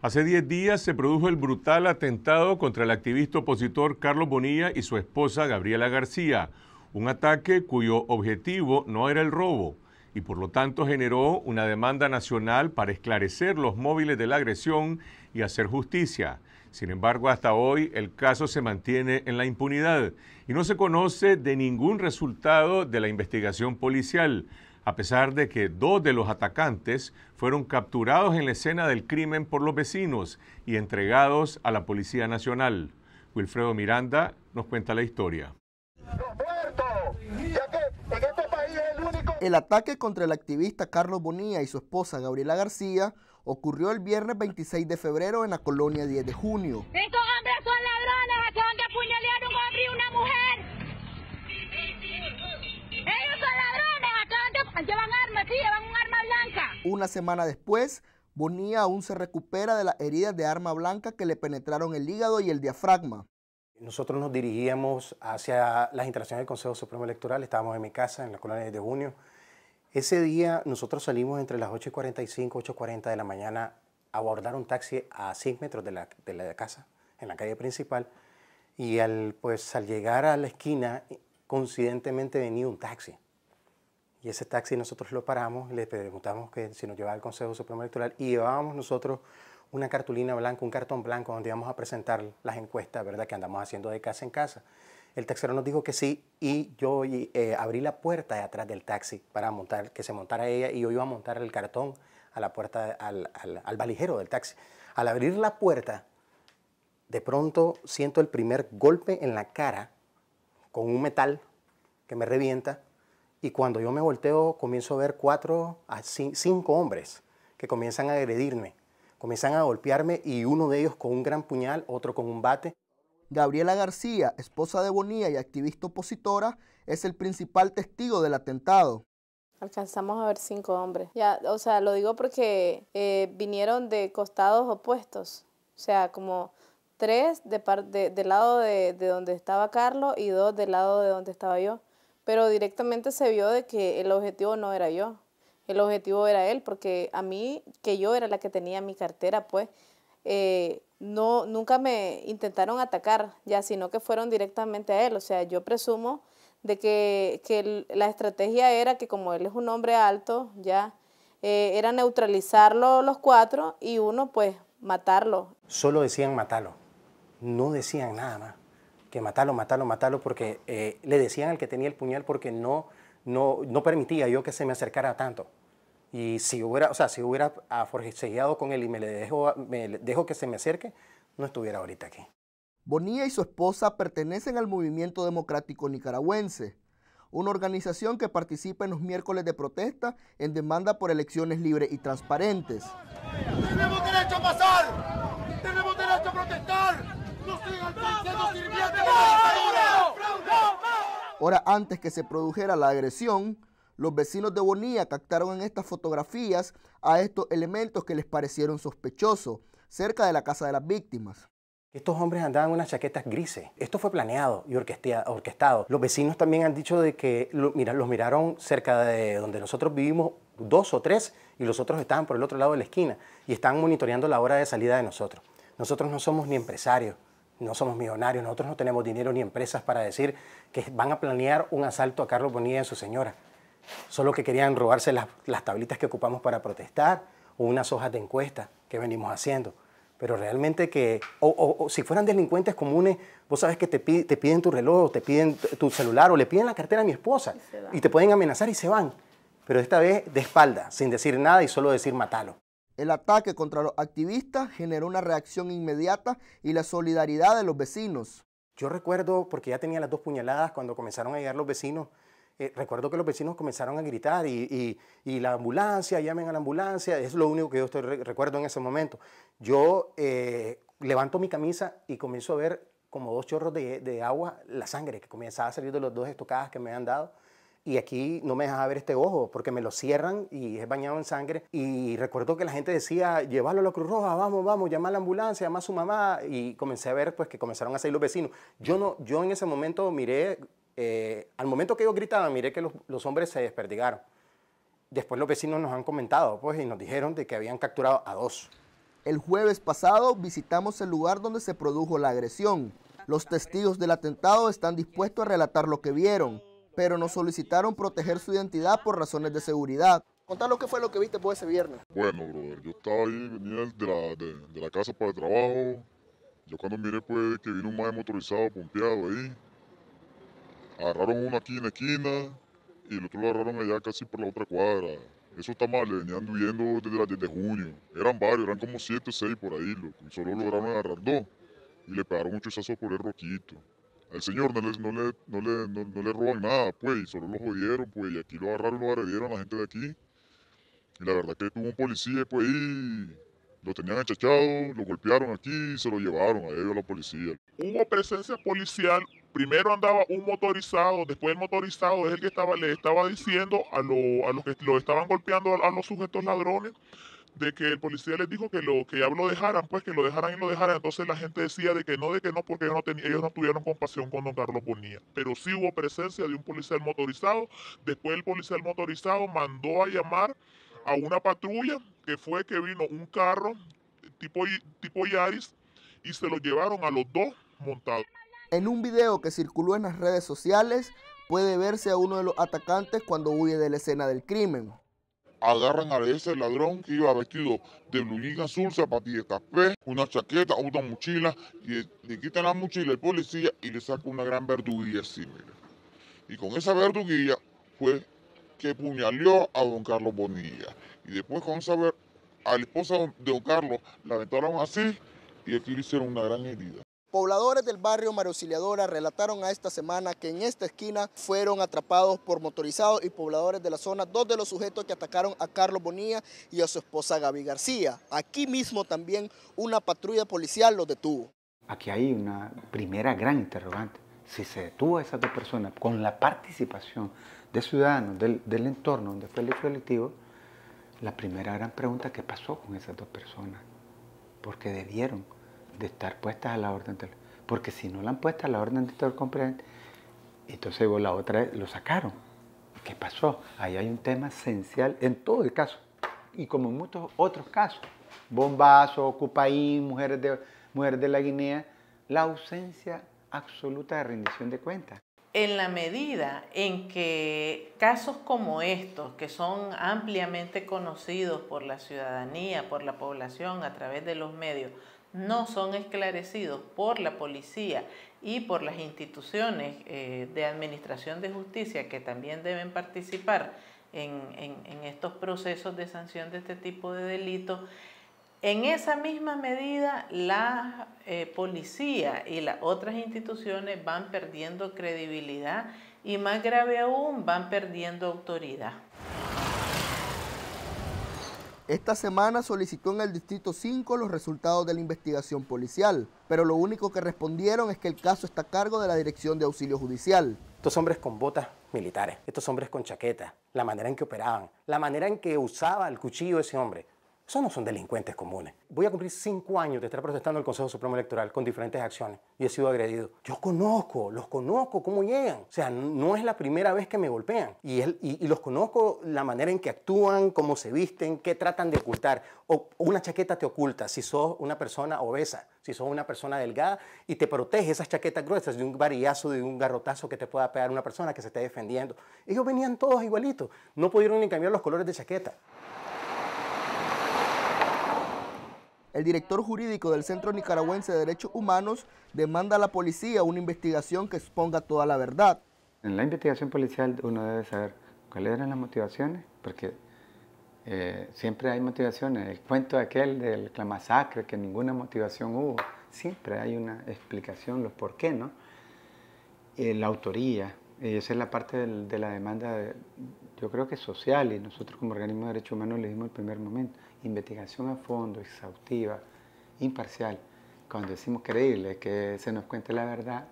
Hace 10 días se produjo el brutal atentado contra el activista opositor Carlos Bonilla y su esposa Gabriela García, un ataque cuyo objetivo no era el robo, y por lo tanto generó una demanda nacional para esclarecer los móviles de la agresión y hacer justicia. Sin embargo, hasta hoy el caso se mantiene en la impunidad y no se conoce de ningún resultado de la investigación policial, a pesar de que dos de los atacantes fueron capturados en la escena del crimen por los vecinos y entregados a la Policía Nacional. Wilfredo Miranda nos cuenta la historia. El ataque contra el activista Carlos Bonilla y su esposa Gabriela García ocurrió el viernes 26 de febrero en la colonia 10 de junio. Estos hombres son ladrones, acaban de apuñalear a un una mujer. Ellos son ladrones, acaban de... llevan armas, llevan un arma blanca. Una semana después, Bonilla aún se recupera de las heridas de arma blanca que le penetraron el hígado y el diafragma. Nosotros nos dirigíamos hacia las instalaciones del Consejo Supremo Electoral, estábamos en mi casa, en la colonia de junio. Ese día nosotros salimos entre las 8 y 8 40 de la mañana a abordar un taxi a 100 metros de la, casa, en la calle principal, y al, pues, al llegar a la esquina, coincidentemente venía un taxi. Y ese taxi nosotros lo paramos, le preguntamos que si nos llevaba al Consejo Supremo Electoral y llevábamos nosotros una cartulina blanca, un cartón blanco donde íbamos a presentar las encuestas, ¿verdad? Que andamos haciendo de casa en casa. El taxero nos dijo que sí y yo eh, abrí la puerta de atrás del taxi para montar, que se montara ella y yo iba a montar el cartón a la puerta, al, al, valijero del taxi. Al abrir la puerta, de pronto siento el primer golpe en la cara con un metal que me revienta y cuando yo me volteo comienzo a ver cuatro a cinco hombres que comienzan a agredirme Comienzan a golpearme y uno de ellos con un gran puñal, otro con un bate. Gabriela García, esposa de Bonilla y activista opositora, es el principal testigo del atentado. Alcanzamos a ver cinco hombres. Ya, o sea, lo digo porque eh, vinieron de costados opuestos. O sea, como tres de del lado de, de, donde estaba Carlos y dos del lado de donde estaba yo. Pero directamente se vio de que el objetivo no era yo el objetivo era él, porque a mí, que yo era la que tenía mi cartera, pues, eh, no, nunca me intentaron atacar, ya, sino que fueron directamente a él. O sea, yo presumo de que, la estrategia era que como él es un hombre alto, ya, eh, era neutralizarlo los cuatro y uno, pues, matarlo. Solo decían matarlo, no decían nada más que matarlo, matarlo, matarlo, porque eh, le decían al que tenía el puñal porque no, no permitía yo que se me acercara tanto. Y si hubiera, o sea, si hubiera con él y me, le dejo, me dejo que se me acerque, no estuviera ahorita aquí. Bonilla y su esposa pertenecen al Movimiento Democrático Nicaragüense, una organización que participa en los miércoles de protesta en demanda por elecciones libres y transparentes. ¡Tenemos derecho a pasar! ¡Tenemos derecho a protestar! ¡No sigan siendo sirvientes de la dictadura! Hora antes que se produjera la agresión, los vecinos de Bonilla captaron en estas fotografías a estos elementos que les parecieron sospechosos, cerca de la casa de las víctimas. Estos hombres andaban en unas chaquetas grises. Esto fue planeado y orquestado. Los vecinos también han dicho de que mira, los miraron cerca de donde nosotros vivimos dos o tres y los otros estaban por el otro lado de la esquina y están monitoreando la hora de salida de nosotros. Nosotros no somos ni empresarios, no somos millonarios, nosotros no tenemos dinero ni empresas para decir que van a planear un asalto a Carlos Bonilla y a su señora. Solo que querían robarse las, tablitas que ocupamos para protestar o unas hojas de encuesta que venimos haciendo pero realmente que, o, si fueran delincuentes comunes, vos sabes que te, piden tu reloj, te piden tu celular o le piden la cartera a mi esposa y, y, te pueden amenazar y se van, pero esta vez de espalda, sin decir nada y solo decir matalo. El ataque contra los activistas generó una reacción inmediata y la solidaridad de los vecinos. Yo recuerdo, porque ya tenía las dos puñaladas cuando comenzaron a llegar los vecinos, eh, recuerdo que los vecinos comenzaron a gritar y, la ambulancia, llamen a la ambulancia, es lo único que yo estoy, recuerdo en ese momento. Yo eh, levanto mi camisa y comienzo a ver como dos chorros de, agua la sangre que comenzaba a salir de los dos estocadas que me han dado. Y aquí no me dejaba ver este ojo porque me lo cierran y es bañado en sangre. Y recuerdo que la gente decía, llévalo a la Cruz Roja, vamos, vamos, llama a la ambulancia, llama a su mamá. Y comencé a ver pues que comenzaron a salir los vecinos. Yo, no, yo en ese momento miré eh, al momento que ellos gritaban, miré que los, hombres se desperdigaron. Después los vecinos nos han comentado pues, y nos dijeron de que habían capturado a dos. El jueves pasado visitamos el lugar donde se produjo la agresión. Los testigos del atentado están dispuestos a relatar lo que vieron, pero nos solicitaron proteger su identidad por razones de seguridad. Contanos qué fue lo que viste por pues, ese viernes. Bueno, brother, yo estaba ahí, venía de la, de, de la casa para el trabajo. Yo cuando miré pues que vino un maestro motorizado, pompeado ahí. Agarraron uno aquí en la esquina y el otro lo agarraron allá casi por la otra cuadra. Eso mal, le venían huyendo desde, de junio. Eran varios, eran como siete o seis por ahí, solo lograron agarrar dos. Y le pegaron un chuzazo por el roquito. Al señor no le, no, no, le, roban nada, pues. solo lo jodieron, pues. Y aquí lo agarraron, lo agredieron a la gente de aquí. Y la verdad que tuvo un policía, pues ahí. Lo tenían achachado, lo golpearon aquí y se lo llevaron a ellos a la policía. Hubo presencia policial primero andaba un motorizado, después el motorizado es el que estaba, le estaba diciendo a, a los que lo estaban golpeando a, los sujetos ladrones de que el policía les dijo que lo que ya lo dejaran, pues que lo dejaran y lo dejaran. Entonces la gente decía de que no, de que no, porque ellos no, ellos no tuvieron compasión con don Carlos Bonilla. Pero sí hubo presencia de un policía motorizado. Después el policía motorizado mandó a llamar a una patrulla que fue que vino un carro tipo, tipo Yaris y se lo llevaron a los dos montados. En un video que circuló en las redes sociales, puede verse a uno de los atacantes cuando huye de la escena del crimen. Agarran a ese ladrón que iba vestido de blusa azul, zapatillas café, una chaqueta, una mochila, y le quitan la mochila al policía y le saca una gran verduguilla similar. Y con esa verduguilla fue que puñaleó a don Carlos Bonilla. Y después con saber a la esposa de don Carlos la aventaron así y aquí le hicieron una gran herida. Pobladores del barrio Mario Auxiliadora relataron a esta semana que en esta esquina fueron atrapados por motorizados y pobladores de la zona, dos de los sujetos que atacaron a Carlos Bonilla y a su esposa Gaby García. Aquí mismo también una patrulla policial los detuvo. Aquí hay una primera gran interrogante. Si se detuvo a esas dos personas con la participación de ciudadanos del, entorno donde fue el hecho delictivo, la primera gran pregunta, ¿qué pasó con esas dos personas? Porque debieron de estar puestas a la orden del... Porque si no la han puesto a la orden del comprende, entonces la otra lo sacaron. ¿Qué pasó? Ahí hay un tema esencial en todo el caso. Y como en muchos otros casos, bombazo, cupaí mujeres de, mujeres de la Guinea, la ausencia absoluta de rendición de cuentas. En la medida en que casos como estos, que son ampliamente conocidos por la ciudadanía, por la población a través de los medios, no son esclarecidos por la policía y por las instituciones eh, de administración de justicia que también deben participar en, estos procesos de sanción de este tipo de delitos, en esa misma medida, la eh, policía y las otras instituciones van perdiendo credibilidad y más grave aún, van perdiendo autoridad. Esta semana solicitó en el Distrito 5 los resultados de la investigación policial, pero lo único que respondieron es que el caso está a cargo de la Dirección de Auxilio Judicial. Estos hombres con botas militares, estos hombres con chaqueta, la manera en que operaban, la manera en que usaba el cuchillo ese hombre, esos no son delincuentes comunes. Voy a cumplir cinco años de estar protestando el Consejo Supremo Electoral con diferentes acciones y he sido agredido. Yo conozco, los conozco, cómo llegan. O sea, no es la primera vez que me golpean. Y, él, y, y los conozco la manera en que actúan, cómo se visten, qué tratan de ocultar. O una chaqueta te oculta si sos una persona obesa, si sos una persona delgada y te protege esas chaquetas gruesas de un varillazo, de un garrotazo que te pueda pegar una persona que se esté defendiendo. Ellos venían todos igualitos. No pudieron ni cambiar los colores de chaqueta. El director jurídico del Centro Nicaragüense de Derechos Humanos demanda a la policía una investigación que exponga toda la verdad. En la investigación policial uno debe saber cuáles eran las motivaciones, porque eh, siempre hay motivaciones. El cuento aquel de la masacre, que ninguna motivación hubo, siempre hay una explicación, los por qué, ¿no? Eh, la autoría, y eh, esa es la parte de la demanda, yo creo que social, y nosotros como organismo de derechos humanos le dimos el primer momento investigación a fondo, exhaustiva, imparcial. Cuando decimos creíble, que se nos cuente la verdad,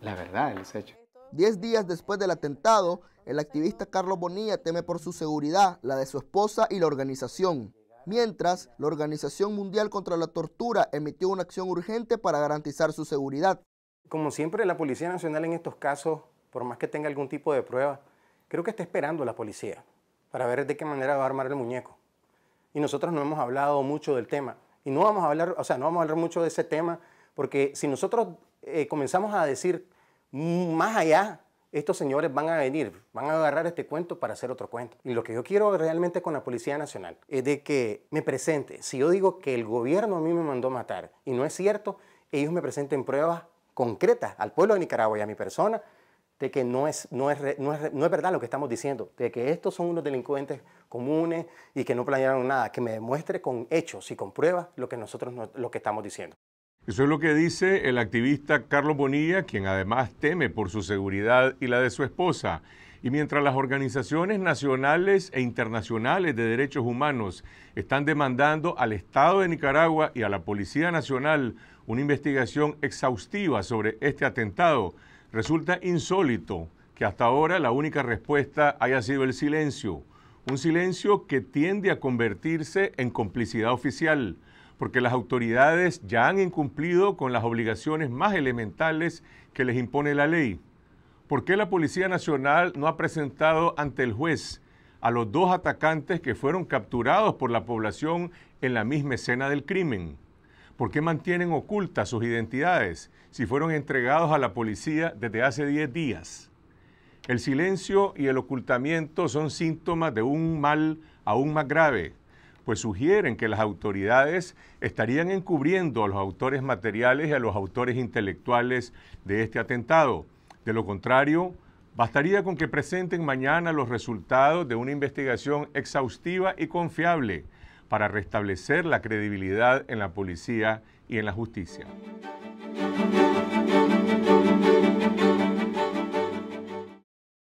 la verdad de los hechos. Diez días después del atentado, el activista Carlos Bonilla teme por su seguridad, la de su esposa y la organización. Mientras, la Organización Mundial contra la Tortura emitió una acción urgente para garantizar su seguridad. Como siempre, la Policía Nacional en estos casos, por más que tenga algún tipo de prueba, creo que está esperando a la policía para ver de qué manera va a armar el muñeco y nosotros no hemos hablado mucho del tema. Y no vamos a hablar, o sea, no vamos a hablar mucho de ese tema, porque si nosotros eh, comenzamos a decir mm, más allá, estos señores van a venir, van a agarrar este cuento para hacer otro cuento. Y lo que yo quiero realmente con la Policía Nacional es de que me presente. Si yo digo que el gobierno a mí me mandó matar y no es cierto, ellos me presenten pruebas concretas al pueblo de Nicaragua y a mi persona de que no es, no no, es, verdad lo que estamos diciendo, de que estos son unos delincuentes comunes y que no planearon nada, que me demuestre con hechos y con pruebas lo que nosotros lo que estamos diciendo. Eso es lo que dice el activista Carlos Bonilla, quien además teme por su seguridad y la de su esposa. Y mientras las organizaciones nacionales e internacionales de derechos humanos están demandando al Estado de Nicaragua y a la Policía Nacional una investigación exhaustiva sobre este atentado, Resulta insólito que hasta ahora la única respuesta haya sido el silencio, un silencio que tiende a convertirse en complicidad oficial, porque las autoridades ya han incumplido con las obligaciones más elementales que les impone la ley. ¿Por qué la Policía Nacional no ha presentado ante el juez a los dos atacantes que fueron capturados por la población en la misma escena del crimen? ¿Por qué mantienen ocultas sus identidades si fueron entregados a la policía desde hace 10 días? El silencio y el ocultamiento son síntomas de un mal aún más grave, pues sugieren que las autoridades estarían encubriendo a los autores materiales y a los autores intelectuales de este atentado. De lo contrario, bastaría con que presenten mañana los resultados de una investigación exhaustiva y confiable para restablecer la credibilidad en la policía y en la justicia.